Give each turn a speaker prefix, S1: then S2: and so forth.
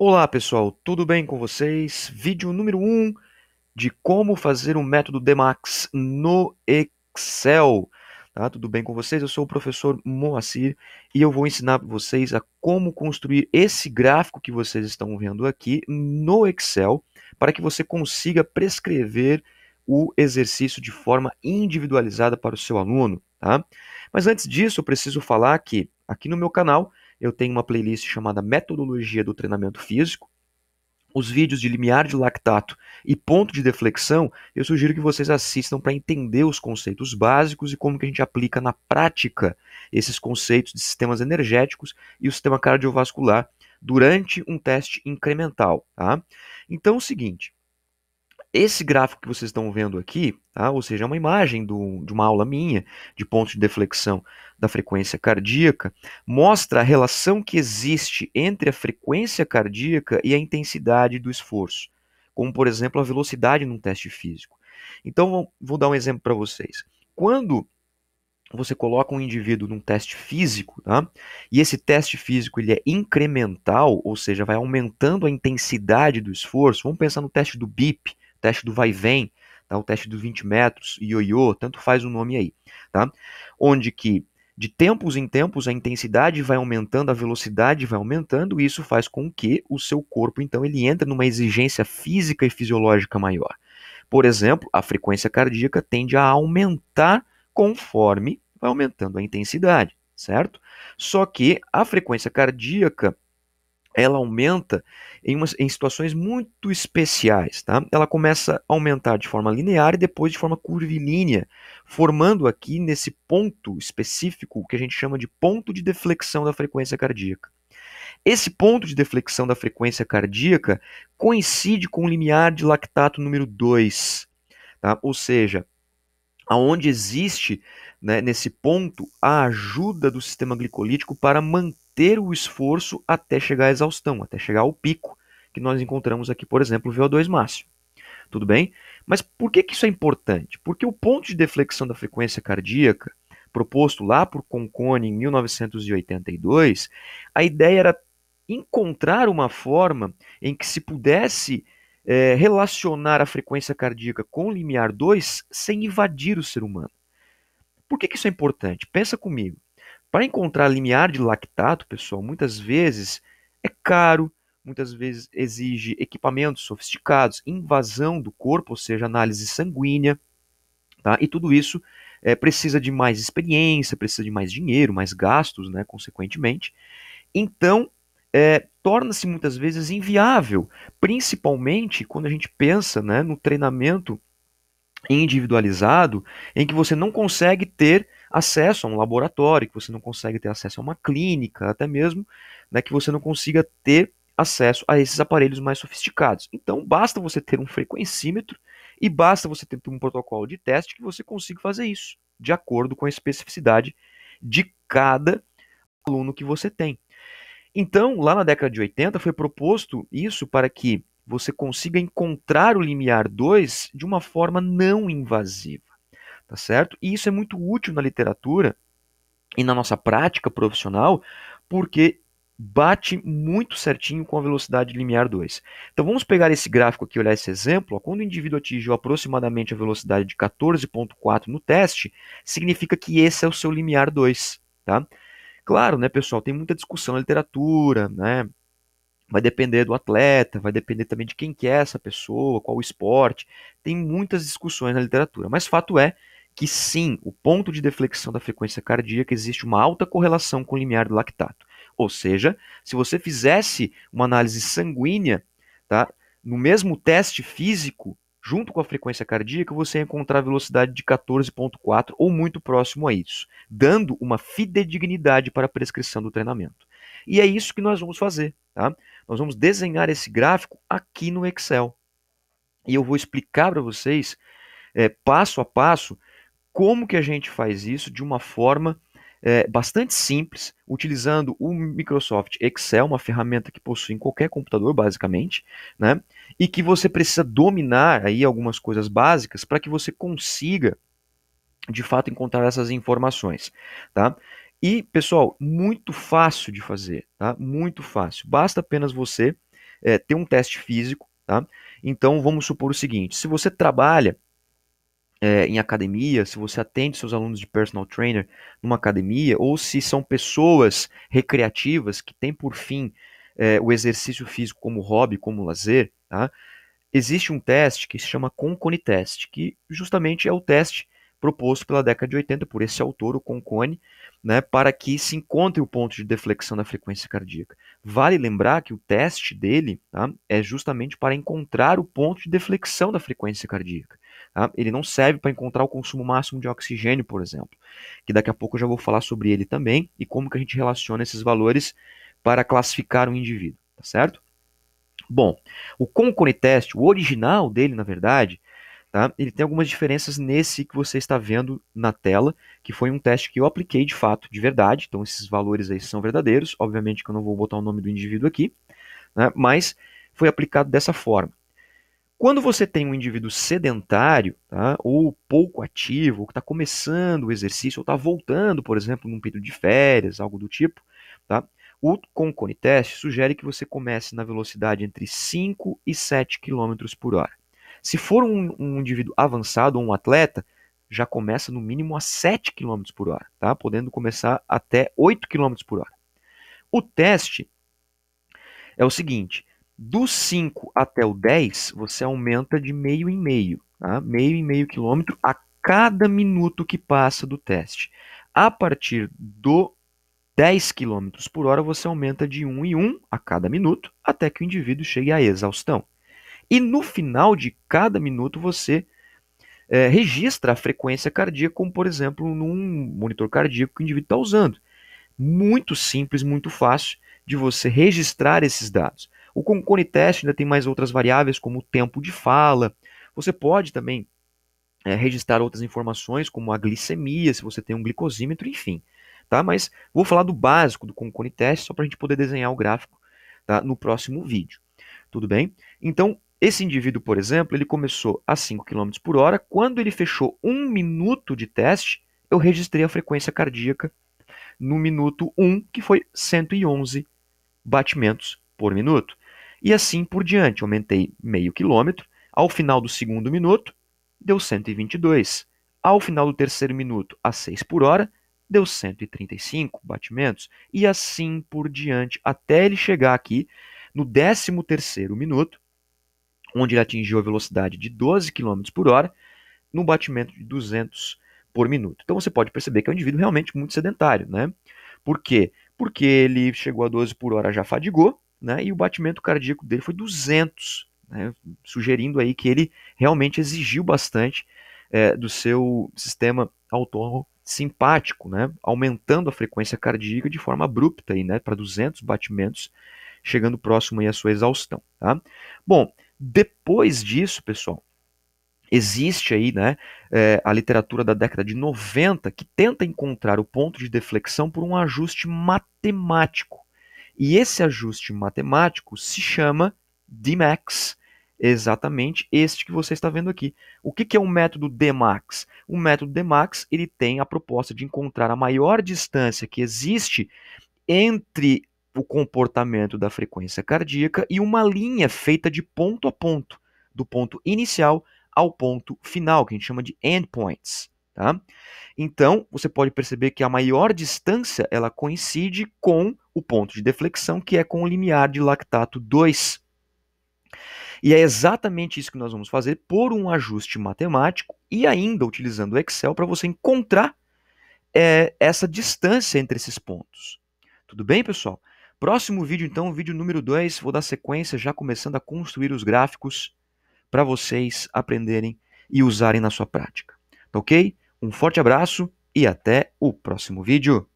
S1: Olá pessoal, tudo bem com vocês? Vídeo número 1 um de como fazer o um método Demax no Excel. Tá? Tudo bem com vocês? Eu sou o professor Moacir e eu vou ensinar vocês a como construir esse gráfico que vocês estão vendo aqui no Excel para que você consiga prescrever o exercício de forma individualizada para o seu aluno. Tá? Mas antes disso, eu preciso falar que aqui no meu canal eu tenho uma playlist chamada Metodologia do Treinamento Físico. Os vídeos de limiar de lactato e ponto de deflexão, eu sugiro que vocês assistam para entender os conceitos básicos e como que a gente aplica na prática esses conceitos de sistemas energéticos e o sistema cardiovascular durante um teste incremental. Tá? Então é o seguinte, esse gráfico que vocês estão vendo aqui, tá? ou seja, é uma imagem do, de uma aula minha de pontos de deflexão da frequência cardíaca, mostra a relação que existe entre a frequência cardíaca e a intensidade do esforço, como, por exemplo, a velocidade num teste físico. Então, vou dar um exemplo para vocês. Quando você coloca um indivíduo num teste físico, tá? e esse teste físico ele é incremental, ou seja, vai aumentando a intensidade do esforço. Vamos pensar no teste do BIP, teste do vai vem, tá? o teste dos 20 metros, ioiô, tanto faz o nome aí, tá? Onde que de tempos em tempos a intensidade vai aumentando, a velocidade vai aumentando, e isso faz com que o seu corpo então ele entre numa exigência física e fisiológica maior. Por exemplo, a frequência cardíaca tende a aumentar conforme vai aumentando a intensidade, certo? Só que a frequência cardíaca ela aumenta em, umas, em situações muito especiais. Tá? Ela começa a aumentar de forma linear e depois de forma curvilínea, formando aqui nesse ponto específico o que a gente chama de ponto de deflexão da frequência cardíaca. Esse ponto de deflexão da frequência cardíaca coincide com o limiar de lactato número 2, tá? ou seja, aonde existe né, nesse ponto a ajuda do sistema glicolítico para manter manter o esforço até chegar à exaustão, até chegar ao pico que nós encontramos aqui, por exemplo, o VO2 máximo. Tudo bem? Mas por que, que isso é importante? Porque o ponto de deflexão da frequência cardíaca, proposto lá por Concone em 1982, a ideia era encontrar uma forma em que se pudesse é, relacionar a frequência cardíaca com o limiar 2 sem invadir o ser humano. Por que, que isso é importante? Pensa comigo. Para encontrar limiar de lactato, pessoal, muitas vezes é caro, muitas vezes exige equipamentos sofisticados, invasão do corpo, ou seja, análise sanguínea, tá? E tudo isso é, precisa de mais experiência, precisa de mais dinheiro, mais gastos, né, consequentemente. Então, é, torna-se muitas vezes inviável, principalmente quando a gente pensa né, no treinamento individualizado, em que você não consegue ter acesso a um laboratório, que você não consegue ter acesso a uma clínica, até mesmo né, que você não consiga ter acesso a esses aparelhos mais sofisticados. Então, basta você ter um frequencímetro e basta você ter um protocolo de teste que você consiga fazer isso, de acordo com a especificidade de cada aluno que você tem. Então, lá na década de 80, foi proposto isso para que você consiga encontrar o limiar 2 de uma forma não invasiva tá certo? E isso é muito útil na literatura e na nossa prática profissional, porque bate muito certinho com a velocidade limiar 2. Então vamos pegar esse gráfico aqui, olhar esse exemplo. Quando o indivíduo atingiu aproximadamente a velocidade de 14.4 no teste, significa que esse é o seu limiar 2, tá? Claro, né, pessoal, tem muita discussão na literatura, né? Vai depender do atleta, vai depender também de quem que é essa pessoa, qual o esporte. Tem muitas discussões na literatura, mas fato é que sim, o ponto de deflexão da frequência cardíaca existe uma alta correlação com o limiar do lactato. Ou seja, se você fizesse uma análise sanguínea, tá, no mesmo teste físico, junto com a frequência cardíaca, você ia encontrar a velocidade de 14.4 ou muito próximo a isso, dando uma fidedignidade para a prescrição do treinamento. E é isso que nós vamos fazer, tá? Nós vamos desenhar esse gráfico aqui no Excel. E eu vou explicar para vocês, é, passo a passo, como que a gente faz isso de uma forma é, bastante simples, utilizando o Microsoft Excel, uma ferramenta que possui em qualquer computador, basicamente, né? E que você precisa dominar aí algumas coisas básicas para que você consiga, de fato, encontrar essas informações, tá? E, pessoal, muito fácil de fazer, tá? Muito fácil. Basta apenas você é, ter um teste físico, tá? Então, vamos supor o seguinte: se você trabalha é, em academia, se você atende seus alunos de personal trainer numa academia, ou se são pessoas recreativas que têm por fim é, o exercício físico como hobby, como lazer, tá? existe um teste que se chama Concone Test, que justamente é o teste proposto pela década de 80 por esse autor, o Concone, né, para que se encontre o ponto de deflexão da frequência cardíaca. Vale lembrar que o teste dele tá, é justamente para encontrar o ponto de deflexão da frequência cardíaca. Tá? Ele não serve para encontrar o consumo máximo de oxigênio, por exemplo, que daqui a pouco eu já vou falar sobre ele também e como que a gente relaciona esses valores para classificar um indivíduo, tá certo? Bom, o Concone Test, o original dele, na verdade, tá? ele tem algumas diferenças nesse que você está vendo na tela, que foi um teste que eu apliquei de fato, de verdade, então esses valores aí são verdadeiros, obviamente que eu não vou botar o nome do indivíduo aqui, né? mas foi aplicado dessa forma. Quando você tem um indivíduo sedentário, tá, ou pouco ativo, ou que está começando o exercício, ou está voltando, por exemplo, num período de férias, algo do tipo, tá, o Concone Test sugere que você comece na velocidade entre 5 e 7 km por hora. Se for um, um indivíduo avançado ou um atleta, já começa no mínimo a 7 km por hora, tá? podendo começar até 8 km por hora. O teste é o seguinte: do 5 até o 10, você aumenta de meio em meio, tá? meio em meio quilômetro a cada minuto que passa do teste. A partir do 10 km por hora, você aumenta de 1 em 1 a cada minuto, até que o indivíduo chegue à exaustão. E no final de cada minuto, você é, registra a frequência cardíaca, como por exemplo num monitor cardíaco que o indivíduo está usando. Muito simples, muito fácil de você registrar esses dados. O Concone Test ainda tem mais outras variáveis, como o tempo de fala. Você pode também é, registrar outras informações, como a glicemia, se você tem um glicosímetro, enfim. Tá? Mas vou falar do básico do Concone Test, só para a gente poder desenhar o gráfico tá? no próximo vídeo. Tudo bem? Então, esse indivíduo, por exemplo, ele começou a 5 km por hora. Quando ele fechou um minuto de teste, eu registrei a frequência cardíaca no minuto 1, que foi 111 batimentos por minuto. E assim por diante, aumentei meio quilômetro. Ao final do segundo minuto, deu 122. Ao final do terceiro minuto, a 6 por hora, deu 135 batimentos. E assim por diante, até ele chegar aqui no 13 terceiro minuto, onde ele atingiu a velocidade de 12 km por hora, num batimento de 200 por minuto. Então você pode perceber que é um indivíduo realmente muito sedentário, né? Por quê? Porque ele chegou a 12 por hora já fadigou, né, e o batimento cardíaco dele foi 200, né, sugerindo aí que ele realmente exigiu bastante é, do seu sistema autônomo simpático, né, aumentando a frequência cardíaca de forma abrupta aí, né, para 200 batimentos, chegando próximo aí à sua exaustão, tá? Bom, depois disso, pessoal, existe aí, né, é, a literatura da década de 90 que tenta encontrar o ponto de deflexão por um ajuste matemático e esse ajuste matemático se chama DMAX, exatamente este que você está vendo aqui. O que, é o um método DMAX? O método DMAX ele tem a proposta de encontrar a maior distância que existe entre o comportamento da frequência cardíaca e uma linha feita de ponto a ponto, do ponto inicial ao ponto final, que a gente chama de endpoints. Tá? Então, você pode perceber que a maior distância ela coincide com o ponto de deflexão, que é com o limiar de lactato 2. E é exatamente isso que nós vamos fazer por um ajuste matemático e ainda utilizando o Excel para você encontrar é, essa distância entre esses pontos. Tudo bem, pessoal? Próximo vídeo, então, vídeo número 2, vou dar sequência já começando a construir os gráficos para vocês aprenderem e usarem na sua prática. Tá ok? Um forte abraço e até o próximo vídeo.